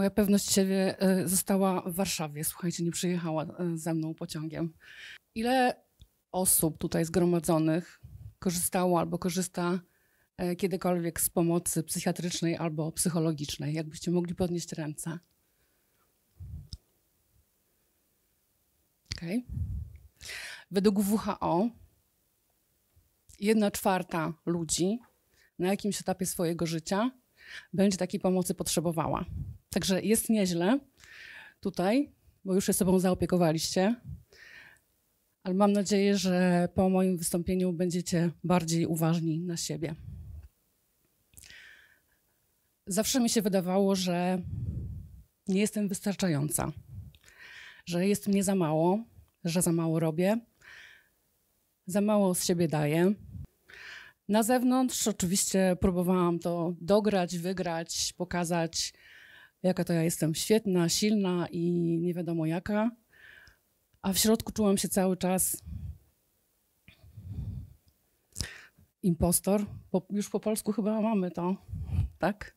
moja pewność siebie e, została w Warszawie. Słuchajcie, nie przyjechała e, ze mną pociągiem. Ile osób tutaj zgromadzonych korzystało albo korzysta e, kiedykolwiek z pomocy psychiatrycznej albo psychologicznej? Jakbyście mogli podnieść ręce? Okay. Według WHO jedna czwarta ludzi na jakimś etapie swojego życia będzie takiej pomocy potrzebowała. Także jest nieźle tutaj, bo już się sobą zaopiekowaliście. Ale mam nadzieję, że po moim wystąpieniu będziecie bardziej uważni na siebie. Zawsze mi się wydawało, że nie jestem wystarczająca, że jest mnie za mało, że za mało robię, za mało z siebie daję. Na zewnątrz oczywiście próbowałam to dograć, wygrać, pokazać, jaka to ja jestem świetna, silna i nie wiadomo jaka. A w środku czułam się cały czas impostor. Po, już po polsku chyba mamy to, tak?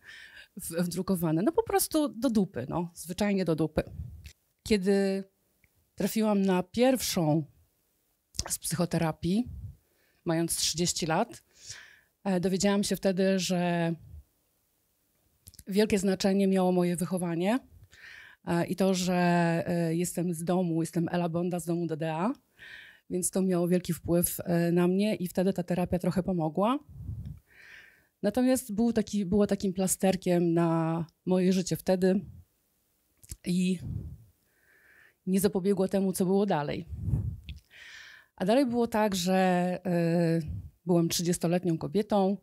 W, wdrukowane. No po prostu do dupy, no. Zwyczajnie do dupy. Kiedy trafiłam na pierwszą z psychoterapii, mając 30 lat, e, dowiedziałam się wtedy, że wielkie znaczenie miało moje wychowanie e, i to, że e, jestem z domu, jestem Ela Bonda z domu DDA, więc to miało wielki wpływ e, na mnie i wtedy ta terapia trochę pomogła. Natomiast był taki, było takim plasterkiem na moje życie wtedy i nie zapobiegło temu, co było dalej. A dalej było tak, że Byłem 30-letnią kobietą,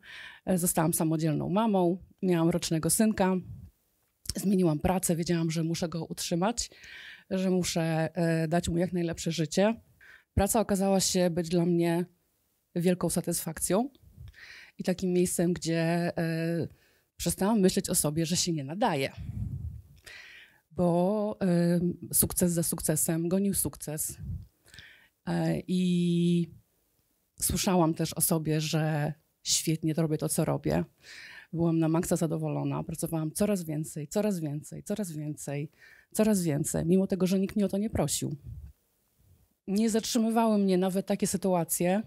e, zostałam samodzielną mamą, miałam rocznego synka, zmieniłam pracę, wiedziałam, że muszę go utrzymać, że muszę e, dać mu jak najlepsze życie. Praca okazała się być dla mnie wielką satysfakcją i takim miejscem, gdzie e, przestałam myśleć o sobie, że się nie nadaje. Bo sukces za sukcesem gonił sukces. I Słyszałam też o sobie, że świetnie robię to, co robię. Byłam na maksa zadowolona, pracowałam coraz więcej, coraz więcej, coraz więcej, coraz więcej, mimo tego, że nikt mnie o to nie prosił. Nie zatrzymywały mnie nawet takie sytuacje,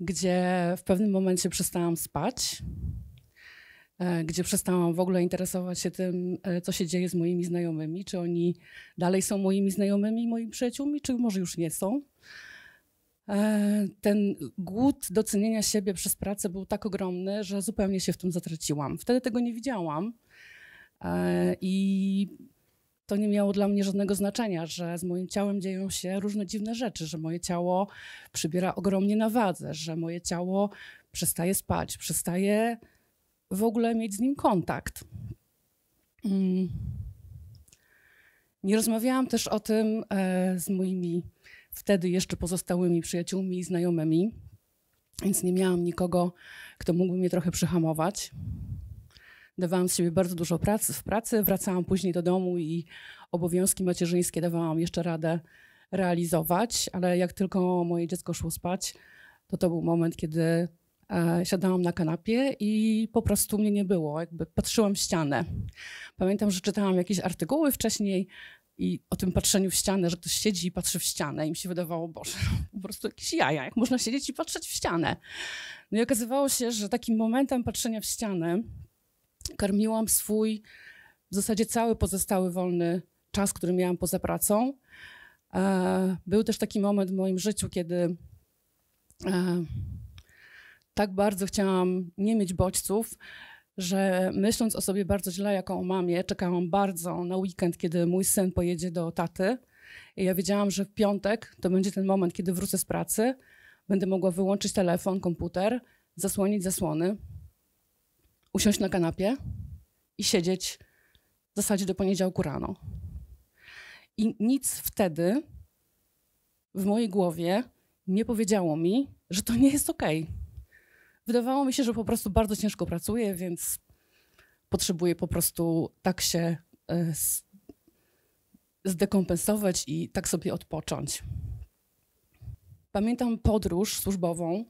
gdzie w pewnym momencie przestałam spać, e, gdzie przestałam w ogóle interesować się tym, e, co się dzieje z moimi znajomymi, czy oni dalej są moimi znajomymi, moimi przyjaciółmi, czy może już nie są. E, ten głód docenienia siebie przez pracę był tak ogromny, że zupełnie się w tym zatraciłam. Wtedy tego nie widziałam e, i to nie miało dla mnie żadnego znaczenia, że z moim ciałem dzieją się różne dziwne rzeczy, że moje ciało przybiera ogromnie na wadze, że moje ciało przestaje spać, przestaje w ogóle mieć z nim kontakt. Mm. Nie rozmawiałam też o tym e, z moimi wtedy jeszcze pozostałymi przyjaciółmi i znajomymi, więc nie miałam nikogo, kto mógłby mnie trochę przyhamować. Dawałam z siebie bardzo dużo pracy w pracy, wracałam później do domu i obowiązki macierzyńskie dawałam jeszcze radę realizować, ale jak tylko moje dziecko szło spać, to to był moment, kiedy e, siadałam na kanapie i po prostu mnie nie było, jakby patrzyłam w ścianę. Pamiętam, że czytałam jakieś artykuły wcześniej, i o tym patrzeniu w ścianę, że ktoś siedzi i patrzy w ścianę. I mi się wydawało, boże, po prostu jakieś jaja, jak można siedzieć i patrzeć w ścianę. No i okazywało się, że takim momentem patrzenia w ścianę karmiłam swój w zasadzie cały pozostały wolny czas, który miałam poza pracą. E, był też taki moment w moim życiu, kiedy e, tak bardzo chciałam nie mieć bodźców, że myśląc o sobie bardzo źle, jaką o mamie, czekałam bardzo na weekend, kiedy mój syn pojedzie do taty. I ja wiedziałam, że w piątek to będzie ten moment, kiedy wrócę z pracy, będę mogła wyłączyć telefon, komputer, zasłonić zasłony, usiąść na kanapie i siedzieć w zasadzie do poniedziałku rano. I nic wtedy w mojej głowie nie powiedziało mi, że to nie jest okej. Okay wydawało mi się, że po prostu bardzo ciężko pracuję, więc potrzebuję po prostu tak się e, zdekompensować i tak sobie odpocząć. Pamiętam podróż służbową,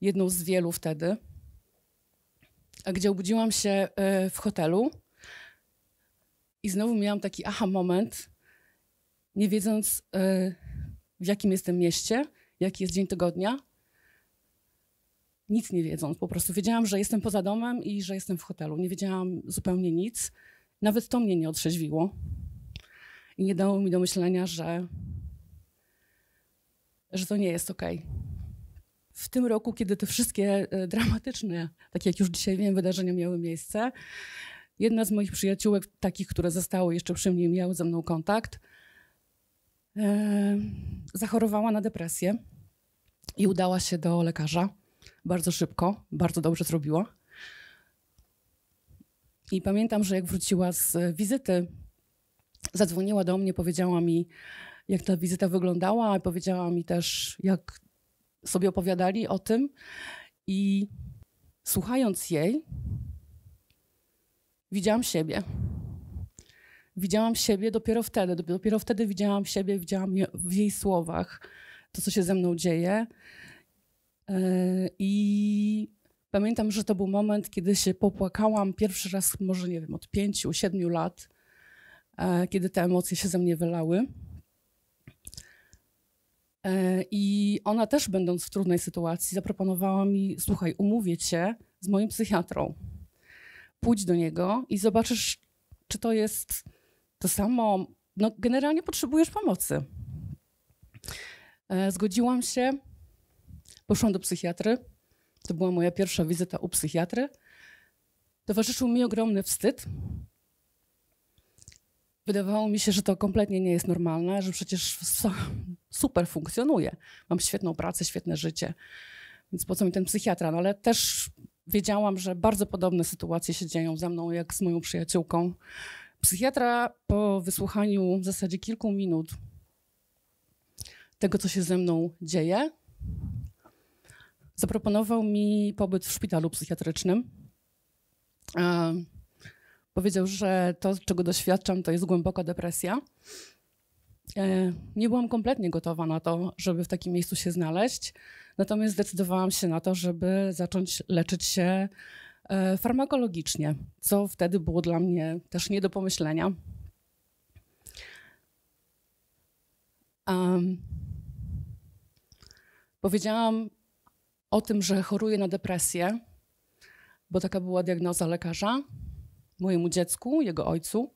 jedną z wielu wtedy, gdzie obudziłam się e, w hotelu i znowu miałam taki aha moment, nie wiedząc e, w jakim jestem mieście, jaki jest dzień tygodnia, nic nie wiedząc. Po prostu wiedziałam, że jestem poza domem i że jestem w hotelu. Nie wiedziałam zupełnie nic. Nawet to mnie nie otrzeźwiło. I nie dało mi do myślenia, że, że to nie jest okej. Okay. W tym roku, kiedy te wszystkie e, dramatyczne, tak jak już dzisiaj wiem, wydarzenia miały miejsce, jedna z moich przyjaciółek, takich, które zostały jeszcze przy mnie, miały ze mną kontakt, e, zachorowała na depresję i udała się do lekarza bardzo szybko, bardzo dobrze zrobiła. I pamiętam, że jak wróciła z e, wizyty, zadzwoniła do mnie, powiedziała mi, jak ta wizyta wyglądała, powiedziała mi też, jak sobie opowiadali o tym. I słuchając jej, widziałam siebie. Widziałam siebie dopiero wtedy. Dopiero wtedy widziałam siebie, widziałam w jej słowach to, co się ze mną dzieje. Yy, I pamiętam, że to był moment, kiedy się popłakałam pierwszy raz, może nie wiem, od pięciu, siedmiu lat, e, kiedy te emocje się ze mnie wylały. E, I ona też, będąc w trudnej sytuacji, zaproponowała mi: Słuchaj, umówię cię z moim psychiatrą. Pójdź do niego i zobaczysz, czy to jest to samo. No, generalnie potrzebujesz pomocy. E, zgodziłam się. Poszłam do psychiatry. To była moja pierwsza wizyta u psychiatry. Towarzyszył mi ogromny wstyd. Wydawało mi się, że to kompletnie nie jest normalne, że przecież super funkcjonuje. Mam świetną pracę, świetne życie. Więc po co mi ten psychiatra? No ale też wiedziałam, że bardzo podobne sytuacje się dzieją ze mną, jak z moją przyjaciółką. Psychiatra po wysłuchaniu w zasadzie kilku minut tego, co się ze mną dzieje, Zaproponował mi pobyt w szpitalu psychiatrycznym. E, powiedział, że to, czego doświadczam, to jest głęboka depresja. E, nie byłam kompletnie gotowa na to, żeby w takim miejscu się znaleźć, natomiast zdecydowałam się na to, żeby zacząć leczyć się e, farmakologicznie, co wtedy było dla mnie też nie do pomyślenia. Um, powiedziałam o tym, że choruję na depresję, bo taka była diagnoza lekarza, mojemu dziecku, jego ojcu,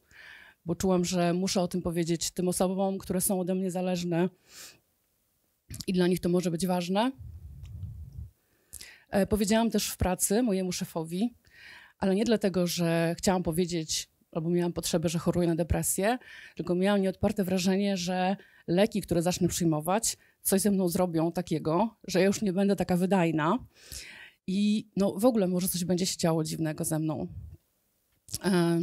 bo czułam, że muszę o tym powiedzieć tym osobom, które są ode mnie zależne i dla nich to może być ważne. E, powiedziałam też w pracy mojemu szefowi, ale nie dlatego, że chciałam powiedzieć albo miałam potrzebę, że choruję na depresję, tylko miałam nieodparte wrażenie, że leki, które zacznę przyjmować, coś ze mną zrobią takiego, że ja już nie będę taka wydajna i no w ogóle może coś będzie się działo dziwnego ze mną. E,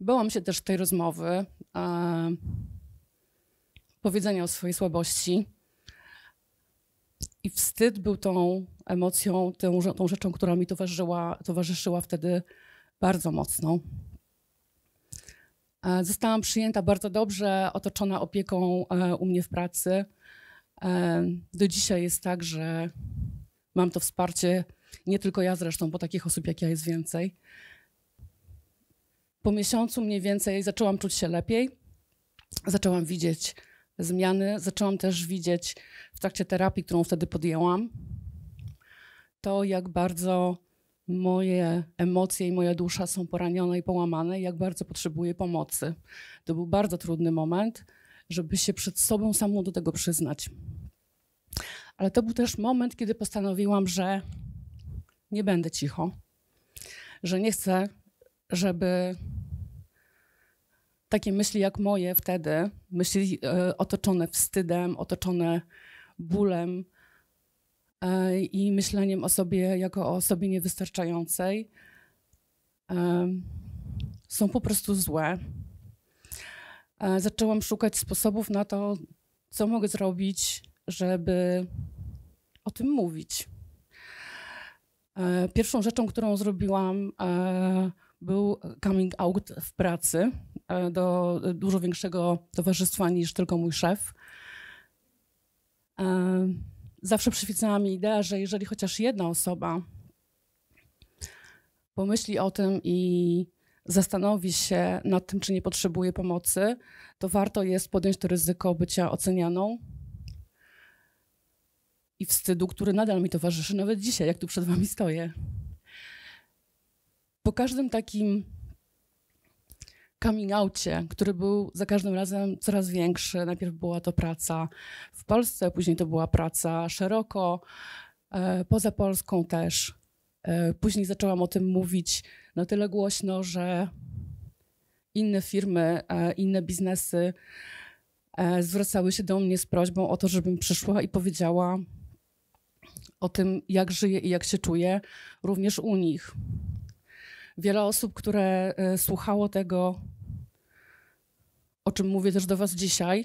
bałam się też tej rozmowy, e, powiedzenia o swojej słabości. I wstyd był tą emocją, tą, tą rzeczą, która mi towarzyszyła, towarzyszyła wtedy bardzo mocno. E, zostałam przyjęta bardzo dobrze, otoczona opieką e, u mnie w pracy. E, do dzisiaj jest tak, że mam to wsparcie, nie tylko ja zresztą, bo takich osób jak ja jest więcej. Po miesiącu mniej więcej zaczęłam czuć się lepiej, zaczęłam widzieć zmiany, zaczęłam też widzieć w trakcie terapii, którą wtedy podjęłam, to jak bardzo moje emocje i moja dusza są poranione i połamane, jak bardzo potrzebuję pomocy. To był bardzo trudny moment, żeby się przed sobą samą do tego przyznać. Ale to był też moment, kiedy postanowiłam, że nie będę cicho, że nie chcę, żeby takie myśli jak moje wtedy, myśli e, otoczone wstydem, otoczone bólem, E, i myśleniem o sobie jako o osobie niewystarczającej e, są po prostu złe. E, zaczęłam szukać sposobów na to, co mogę zrobić, żeby o tym mówić. Pierwszą rzeczą, którą zrobiłam, był coming out w pracy do dużo większego towarzystwa niż tylko mój szef zawsze przyświecała mi idea, że jeżeli chociaż jedna osoba pomyśli o tym i zastanowi się nad tym, czy nie potrzebuje pomocy, to warto jest podjąć to ryzyko bycia ocenianą i wstydu, który nadal mi towarzyszy nawet dzisiaj, jak tu przed Wami stoję. Po każdym takim coming outcie, który był za każdym razem coraz większy. Najpierw była to praca w Polsce, później to była praca szeroko, e, poza Polską też. E, później zaczęłam o tym mówić na tyle głośno, że inne firmy, e, inne biznesy zwracały się do mnie z prośbą o to, żebym przyszła i powiedziała o tym, jak żyję i jak się czuję, również u nich. Wiele osób, które e, słuchało tego, o czym mówię też do Was dzisiaj,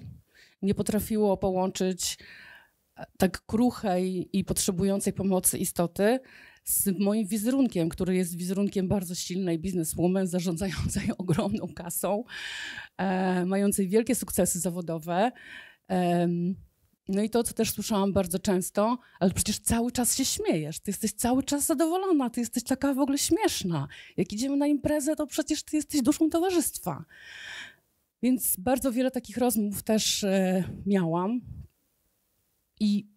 nie potrafiło połączyć e, tak kruchej i potrzebującej pomocy istoty z moim wizerunkiem, który jest wizerunkiem bardzo silnej bizneswoman, zarządzającej ogromną kasą, e, mającej wielkie sukcesy zawodowe. E, no i to, co też słyszałam bardzo często, ale przecież cały czas się śmiejesz, ty jesteś cały czas zadowolona, ty jesteś taka w ogóle śmieszna. Jak idziemy na imprezę, to przecież ty jesteś duszą towarzystwa. Więc bardzo wiele takich rozmów też e, miałam. I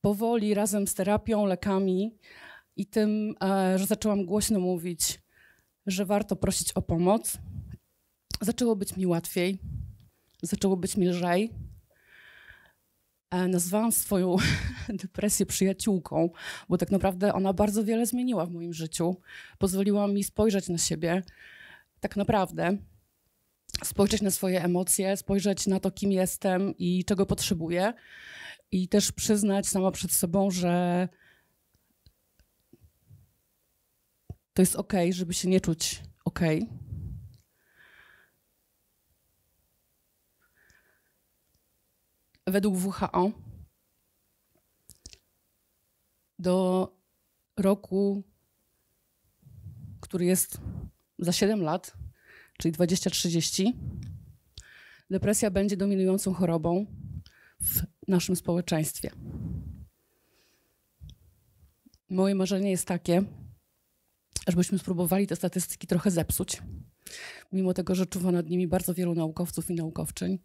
powoli razem z terapią, lekami i tym, e, że zaczęłam głośno mówić, że warto prosić o pomoc, zaczęło być mi łatwiej, zaczęło być mi lżej E, nazwałam swoją depresję przyjaciółką, bo tak naprawdę ona bardzo wiele zmieniła w moim życiu. Pozwoliła mi spojrzeć na siebie, tak naprawdę, spojrzeć na swoje emocje, spojrzeć na to, kim jestem i czego potrzebuję, i też przyznać sama przed sobą, że to jest ok, żeby się nie czuć ok, według WHO do roku, który jest za 7 lat, czyli 2030, depresja będzie dominującą chorobą w naszym społeczeństwie. Moje marzenie jest takie, żebyśmy spróbowali te statystyki trochę zepsuć, mimo tego, że czuwa nad nimi bardzo wielu naukowców i naukowczyń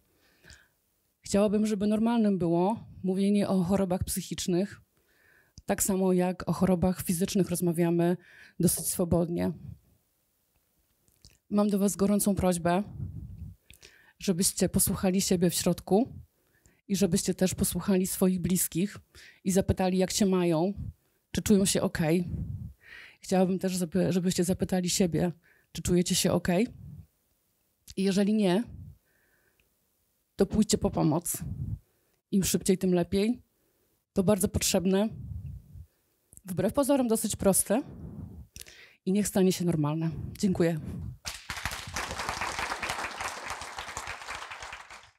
Chciałabym, żeby normalnym było mówienie o chorobach psychicznych, tak samo jak o chorobach fizycznych rozmawiamy dosyć swobodnie. Mam do Was gorącą prośbę, żebyście posłuchali siebie w środku i żebyście też posłuchali swoich bliskich i zapytali, jak się mają, czy czują się ok. Chciałabym też, żebyście zapytali siebie, czy czujecie się ok. I jeżeli nie, to pójdźcie po pomoc. Im szybciej, tym lepiej. To bardzo potrzebne. Wbrew pozorom dosyć proste. I niech stanie się normalne. Dziękuję.